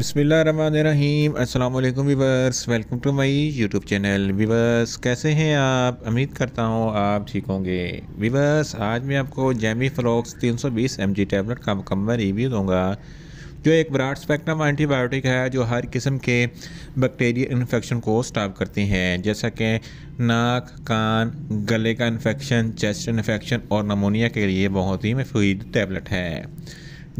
बसमीम अस्सलाम वालेकुम viewers welcome to my YouTube channel viewers कैसे हैं आप उम्मीद करता हूँ आप ठीक होंगे वीवर्स आज मैं आपको जैमी फ्लॉक्स 320 एमजी टैबलेट का मुकम्मल रिव्यू दूंगा जो एक ब्राड स्पेक्ट्रम एंटीबायोटिक है जो हर किस्म के बैक्टीरिया इन्फेक्शन को स्टॉप करती हैं जैसा कि नाक कान गले का इन्फेक्शन चेस्ट इन्फेक्शन और नमोनिया के लिए बहुत ही मफीद टैबलेट है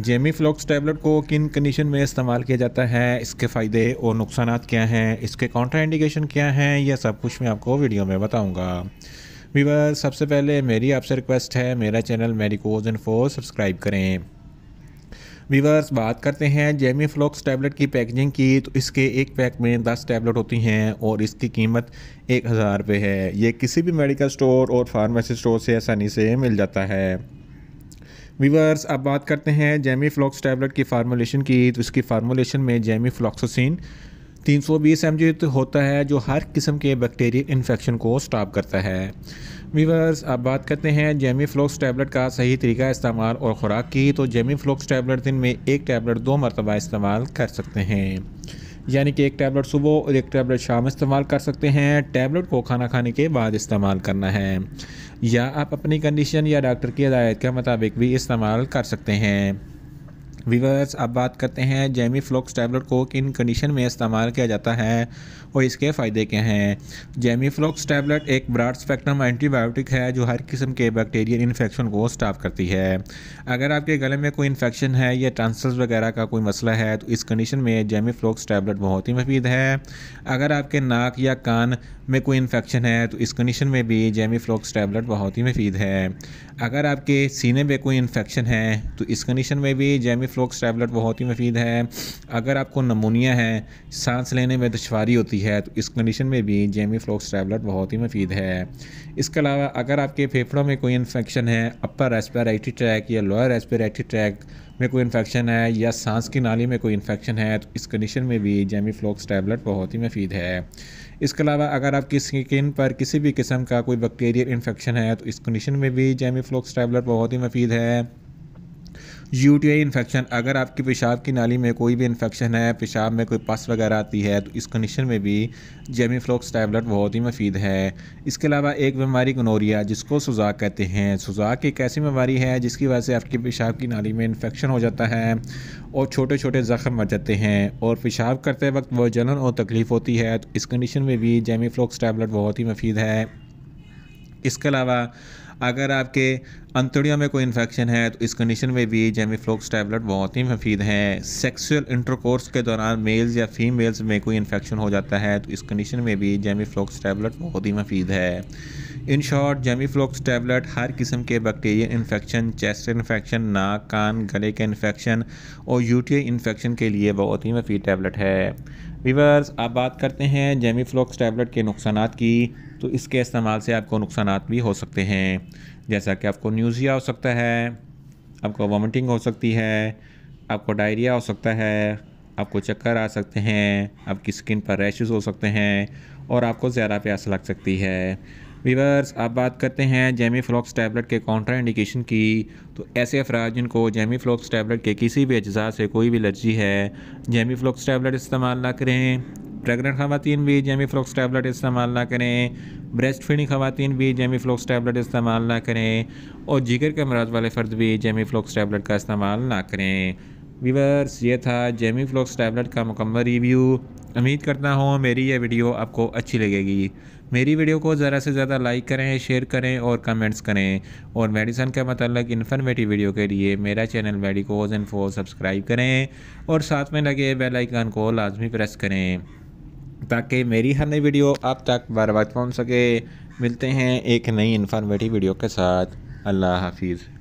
जेमी फ्लॉक्स टैबलेट को किन कंडीशन में इस्तेमाल किया जाता है इसके फ़ायदे और नुकसान क्या हैं इसके कॉन्ट्रा इंडिकेशन क्या हैं यह सब कुछ मैं आपको वीडियो में बताऊँगा वीवर सबसे पहले मेरी आपसे रिक्वेस्ट है मेरा चैनल मेडिकोज इन सब्सक्राइब करें वीवर्स बात करते हैं जेमी फ्लॉक्स टैबलेट की पैकेजिंग की तो इसके एक पैक में 10 टैबलेट होती हैं और इसकी कीमत एक हज़ार रुपये है ये किसी भी मेडिकल स्टोर और फार्मेसी स्टोर से आसानी से मिल जाता है वीवर्स अब बात करते हैं जैमी फ्लॉक्स टैबलेट की फार्मोलेशन की तो इसकी फार्मोलेशन में जैमी फ्लॉक्सोसिन 320 सौ बीस तो होता है जो हर किस्म के बैक्टीरियल इन्फेक्शन को स्टॉप करता है वीवर्स अब बात करते हैं जेमी फ्लोक्स टैबलेट का सही तरीका इस्तेमाल और ख़ुराक की तो जेमी फ्लॉक्स टैबलेट दिन में एक टैबलेट दो मरतबा इस्तेमाल कर सकते हैं यानी कि एक टैबलेट सुबह और एक टैबलेट शाम इस्तेमाल कर सकते हैं टैबलेट को खाना खाने के बाद इस्तेमाल करना है या आप अपनी कंडीशन या डॉक्टर की हदायत के मुताबिक भी इस्तेमाल कर सकते हैं वीवर्स अब बात करते हैं जेमी फ्लॉक्स टैबलेट को किन कंडीशन में इस्तेमाल किया जाता है और इसके फ़ायदे क्या हैं जेमी फ्लॉक्स टैबलेट एक ब्राड स्पेक्ट्रम एंटीबायोटिक है जो हर किस्म के बैक्टीरियल इन्फेक्शन को स्टॉप करती है अगर आपके गले में कोई इन्फेक्शन है या ट्रांसफर वगैरह का कोई मसला है तो इस कंडीशन में जेमी फ्लॉक्स टैबलेट बहुत ही मफीद है अगर आपके नाक या कान में कोई इन्फेक्शन है तो इस कंडीशन में भी जेमी फ्लॉक्स टैबलेट बहुत ही मफीद है अगर आपके सीने में कोई इन्फेक्शन है तो इस कंडीशन में भी जेमी फ्लोक्स टैबलेट बहुत ही मफीद है अगर आपको नमोनिया है सांस लेने में दुशारी होती है तो इस कंडीशन में भी जेमी फ्लोक्स टैबलेट बहुत ही मफीद है इसके अलावा अगर आपके फेफड़ों में कोई इन्फेक्शन है अपर रेस्पिरेटरी ट्रैक या लोअर रेस्पिरेटरी ट्रैक में कोई इन्फेक्शन है या सांस की नाली में कोई इन्फेक्शन है तो इस कंडीशन में भी जेमी फ्लोक्स टैबलेट बहुत ही मफीद है इसके अलावा अगर आपकी स्किन पर किसी भी किस्म का कोई बैक्टीरियल इन्फेक्शन है तो इस कंडीशन में भी जेमी फ्लोक्स टैबलेट बहुत ही मफीद है आई इन्फेक्शन अगर आपकी पेशाब की नाली में कोई भी इन्फेक्शन है पेशाब में कोई पस वगैरह आती है तो इस कंडीशन में भी जेमी फ्लोक्स टैबलेट बहुत ही मफीद है इसके अलावा एक बीमारी गनोरिया जिसको सुजाक कहते हैं सुजाक एक ऐसी बीमारी है जिसकी वजह से आपकी पेशाब की नाली में इन्फेक्शन हो जाता है और छोटे छोटे ज़ख़्म मर जाते हैं और पेशाब करते वक्त वह जलन और तकलीफ़ होती है तो इस कंडीशन में भी जेमी फ्लोक्स टैबलेट बहुत ही मफीद है इसके अलावा अगर आपके अंतड़ियों में कोई इन्फेक्शन है तो इस कंडीशन में भी जेमीफ्लोक्स टैबलेट बहुत ही मफीद हैं सेक्सुअल इंटरकोर्स के दौरान मेल्स या फीमेल्स में कोई इन्फेक्शन हो जाता है तो इस कंडीशन में भी जेमीफ्लोक्स टैबलेट बहुत ही मफीद है इन शॉर्ट जेमीफ्लोक्स टैबलेट हर किस्म के बैक्टीरियल इन्फेक्शन चेस्ट इन्फेक्शन नाक कान गले के इन्फेक्शन और यूटीआई इन्फेक्शन के लिए बहुत ही मफीद टैबलेट है वीवर्स आप बात करते हैं जेमीफ्लोक्स टैबलेट के नुकसान की तो इसके इस्तेमाल से आपको नुकसान भी हो सकते हैं जैसा कि आपको न्यूज़िया हो सकता है आपको वॉमिटिंग हो सकती है आपको डायरिया हो सकता है आपको चक्कर आ सकते हैं आपकी स्किन पर रैशेज़ हो सकते हैं और आपको ज़्यादा प्यास लग सकती है वीवर्स आप बात करते हैं जेमी फ्लॉक्स टैबलेट के कॉन्ट्रा इंडिकेशन की तो ऐसे अफराज जिनको जेमी फ्लॉक्स टैबलेट के किसी भी अज्जा से कोई भी एलर्जी है जेमी फ्लॉक्स टैबलेट इस्तेमाल ना करें प्रेगनेंट खातन भी जेमी फ्लोक्स टैबलेट इस्तेमाल ना करें ब्रेस्ट फीडिंग खातन भी जेमी फ्लोक्स टैबलेट इस्तेमाल ना करें और जिगर के अमराज वाले फ़र्द भी जेमी फ्लोक्स टैबलेट का इस्तेमाल ना करें वीवर्स ये था जेमी फ्लोक्स टैबलेट का मुकम्मल रिव्यू उम्मीद करता हूँ मेरी ये वीडियो आपको अच्छी लगेगी मेरी वीडियो को ज़रा से ज़्यादा लाइक करें शेयर करें और कमेंट्स करें और मेडिसन के मतलब इन्फॉर्मेटिव वीडियो के लिए मेरा चैनल मेडिकोज एंड फो सब्सक्राइब करें और साथ में लगे बेल आइकन को लाजमी प्रेस करें ताकि मेरी हर नई वीडियो आप तक बार बार पहुँच सके मिलते हैं एक नई इन्फॉर्मेटिव वीडियो के साथ अल्लाह हाफिज़